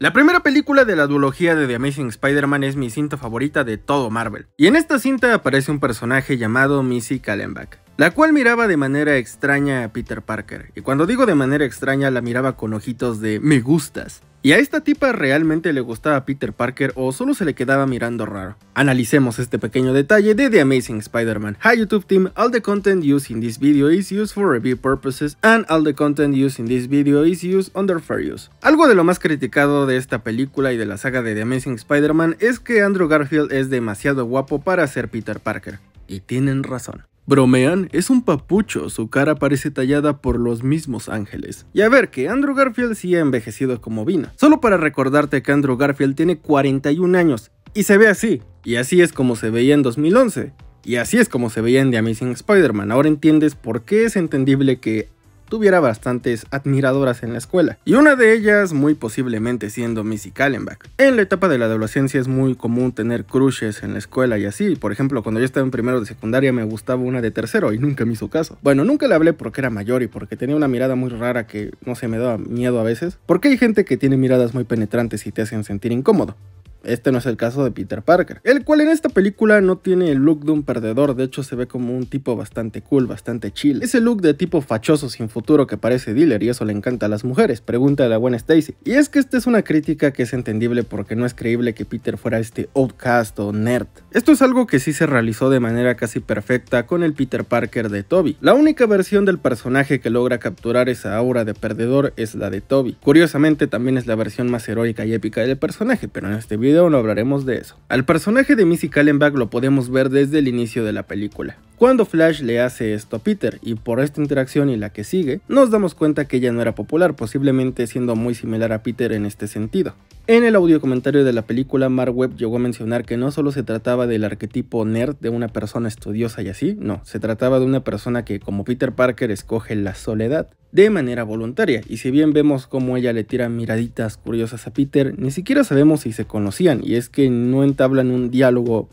La primera película de la duología de The Amazing Spider-Man es mi cinta favorita de todo Marvel, y en esta cinta aparece un personaje llamado Missy Kallenbach la cual miraba de manera extraña a Peter Parker. Y cuando digo de manera extraña, la miraba con ojitos de me gustas. ¿Y a esta tipa realmente le gustaba Peter Parker o solo se le quedaba mirando raro? Analicemos este pequeño detalle de The Amazing Spider-Man. Hi YouTube team, all the content used in this video is used for review purposes and all the content used in this video is used under fair use. Algo de lo más criticado de esta película y de la saga de The Amazing Spider-Man es que Andrew Garfield es demasiado guapo para ser Peter Parker. Y tienen razón. Bromean, es un papucho, su cara parece tallada por los mismos ángeles. Y a ver que Andrew Garfield sí ha envejecido como vino. Solo para recordarte que Andrew Garfield tiene 41 años y se ve así. Y así es como se veía en 2011. Y así es como se veía en The Amazing Spider-Man. Ahora entiendes por qué es entendible que tuviera bastantes admiradoras en la escuela, y una de ellas muy posiblemente siendo Missy Kallenbach. En la etapa de la adolescencia es muy común tener crushes en la escuela y así, por ejemplo, cuando yo estaba en primero de secundaria me gustaba una de tercero y nunca me hizo caso. Bueno, nunca le hablé porque era mayor y porque tenía una mirada muy rara que, no se me daba miedo a veces, porque hay gente que tiene miradas muy penetrantes y te hacen sentir incómodo. Este no es el caso de Peter Parker, el cual en esta película no tiene el look de un perdedor, de hecho se ve como un tipo bastante cool, bastante chill. Ese look de tipo fachoso sin futuro que parece dealer y eso le encanta a las mujeres, pregunta de la buena Stacy. Y es que esta es una crítica que es entendible porque no es creíble que Peter fuera este outcast o nerd. Esto es algo que sí se realizó de manera casi perfecta con el Peter Parker de Toby. La única versión del personaje que logra capturar esa aura de perdedor es la de Toby. Curiosamente también es la versión más heroica y épica del personaje, pero en este video no hablaremos de eso. Al personaje de Missy Kallenbach lo podemos ver desde el inicio de la película. Cuando Flash le hace esto a Peter y por esta interacción y la que sigue, nos damos cuenta que ella no era popular, posiblemente siendo muy similar a Peter en este sentido. En el audio comentario de la película, Mark Webb llegó a mencionar que no solo se trataba del arquetipo nerd de una persona estudiosa y así, no, se trataba de una persona que, como Peter Parker, escoge la soledad de manera voluntaria, y si bien vemos cómo ella le tira miraditas curiosas a Peter, ni siquiera sabemos si se conocían, y es que no entablan un diálogo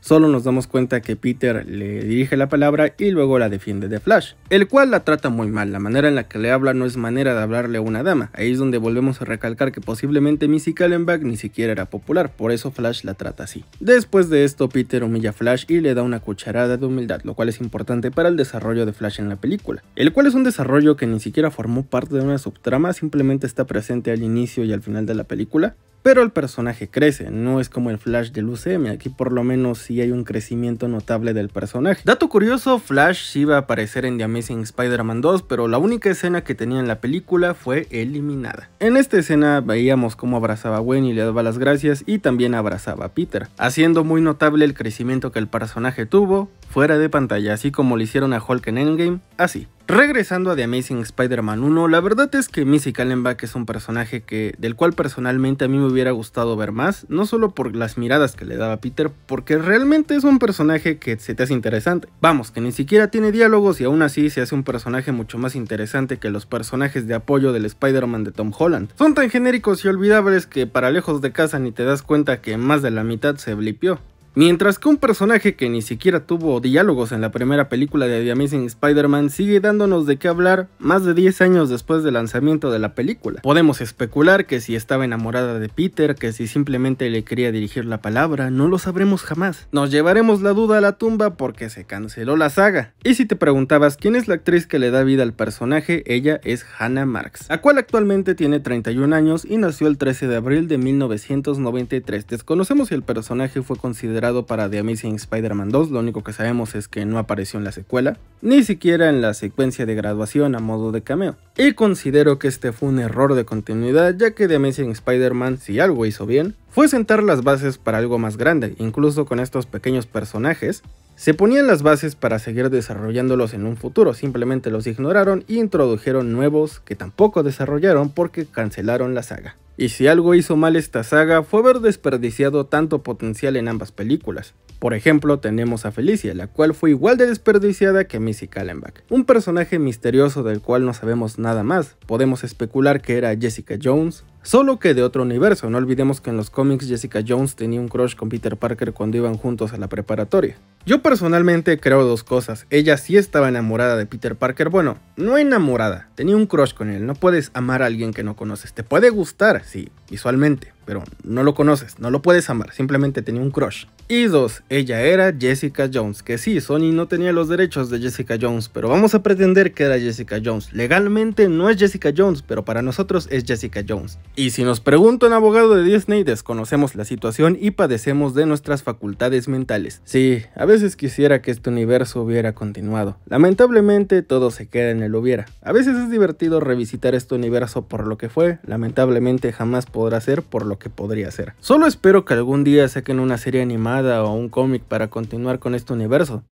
solo nos damos cuenta que Peter le dirige la palabra y luego la defiende de Flash, el cual la trata muy mal, la manera en la que le habla no es manera de hablarle a una dama, ahí es donde volvemos a recalcar que posiblemente Missy Kallenbach ni siquiera era popular, por eso Flash la trata así. Después de esto Peter humilla a Flash y le da una cucharada de humildad, lo cual es importante para el desarrollo de Flash en la película, el cual es un desarrollo que ni siquiera formó parte de una subtrama, simplemente está presente al inicio y al final de la película, pero el personaje crece, no es como el Flash de UCM, aquí por lo menos sí hay un crecimiento notable del personaje. Dato curioso, Flash iba a aparecer en The Amazing Spider-Man 2, pero la única escena que tenía en la película fue eliminada. En esta escena veíamos cómo abrazaba a Gwen y le daba las gracias y también abrazaba a Peter, haciendo muy notable el crecimiento que el personaje tuvo, fuera de pantalla, así como le hicieron a Hulk en Endgame, así. Regresando a The Amazing Spider-Man 1, la verdad es que Missy Kallenbach es un personaje que, del cual personalmente a mí me hubiera gustado ver más, no solo por las miradas que le daba Peter, porque realmente es un personaje que se te hace interesante. Vamos, que ni siquiera tiene diálogos y aún así se hace un personaje mucho más interesante que los personajes de apoyo del Spider-Man de Tom Holland. Son tan genéricos y olvidables que para lejos de casa ni te das cuenta que más de la mitad se blipió. Mientras que un personaje que ni siquiera tuvo diálogos en la primera película de The Amazing Spider-Man sigue dándonos de qué hablar más de 10 años después del lanzamiento de la película. Podemos especular que si estaba enamorada de Peter, que si simplemente le quería dirigir la palabra, no lo sabremos jamás. Nos llevaremos la duda a la tumba porque se canceló la saga. Y si te preguntabas quién es la actriz que le da vida al personaje, ella es Hannah Marx, la cual actualmente tiene 31 años y nació el 13 de abril de 1993. Desconocemos si el personaje fue considerado para The Amazing Spider-Man 2, lo único que sabemos es que no apareció en la secuela, ni siquiera en la secuencia de graduación a modo de cameo. Y considero que este fue un error de continuidad, ya que The Amazing Spider-Man, si algo hizo bien, fue sentar las bases para algo más grande, incluso con estos pequeños personajes, se ponían las bases para seguir desarrollándolos en un futuro, simplemente los ignoraron y e introdujeron nuevos que tampoco desarrollaron porque cancelaron la saga y si algo hizo mal esta saga fue haber desperdiciado tanto potencial en ambas películas. Por ejemplo, tenemos a Felicia, la cual fue igual de desperdiciada que Missy Kallenbach, un personaje misterioso del cual no sabemos nada más. Podemos especular que era Jessica Jones, Solo que de otro universo, no olvidemos que en los cómics Jessica Jones tenía un crush con Peter Parker cuando iban juntos a la preparatoria. Yo personalmente creo dos cosas, ella sí estaba enamorada de Peter Parker, bueno, no enamorada, tenía un crush con él, no puedes amar a alguien que no conoces, te puede gustar, sí, visualmente, pero no lo conoces, no lo puedes amar, simplemente tenía un crush. Y dos, ella era Jessica Jones, que sí, Sony no tenía los derechos de Jessica Jones, pero vamos a pretender que era Jessica Jones. Legalmente no es Jessica Jones, pero para nosotros es Jessica Jones. Y si nos preguntan un abogado de Disney, desconocemos la situación y padecemos de nuestras facultades mentales. Sí, a veces quisiera que este universo hubiera continuado. Lamentablemente todo se queda en el hubiera. A veces es divertido revisitar este universo por lo que fue, lamentablemente jamás podrá ser por lo que podría ser. Solo espero que algún día saquen una serie animada o un cómic para continuar con este universo.